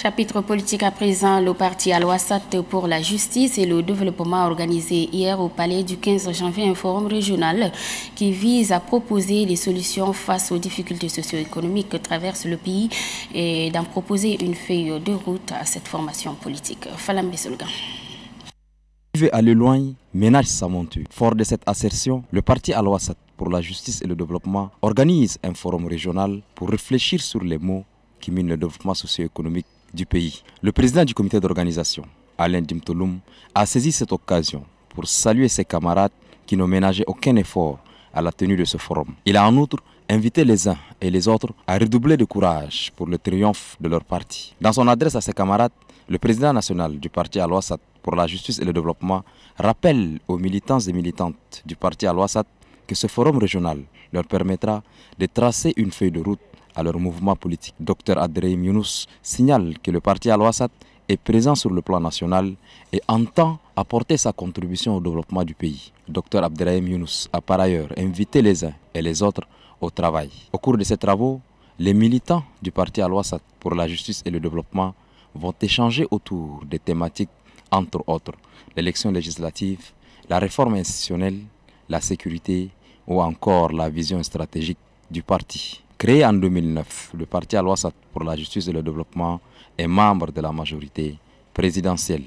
Chapitre politique à présent, le parti al pour la justice et le développement a organisé hier au palais du 15 janvier un forum régional qui vise à proposer des solutions face aux difficultés socio-économiques que traverse le pays et d'en proposer une feuille de route à cette formation politique. Falam Bessolga à loin ménage sa monture. Fort de cette assertion, le parti al pour la justice et le développement organise un forum régional pour réfléchir sur les mots qui mine le développement socio-économique du pays. Le président du comité d'organisation, Alain Dimtouloum, a saisi cette occasion pour saluer ses camarades qui n'ont ménagé aucun effort à la tenue de ce forum. Il a en outre invité les uns et les autres à redoubler de courage pour le triomphe de leur parti. Dans son adresse à ses camarades, le président national du parti Al-Wassat pour la justice et le développement rappelle aux militants et militantes du parti Al-Wassat que ce forum régional leur permettra de tracer une feuille de route à leur mouvement politique. Dr Adreim Younous signale que le parti Al-Wassat est présent sur le plan national et entend apporter sa contribution au développement du pays. Dr Abderrahim Younous a par ailleurs invité les uns et les autres au travail. Au cours de ces travaux, les militants du parti Al-Wassat pour la justice et le développement vont échanger autour des thématiques entre autres l'élection législative, la réforme institutionnelle, la sécurité ou encore la vision stratégique du parti. Créé en 2009, le parti à l'Oi pour la justice et le développement est membre de la majorité présidentielle.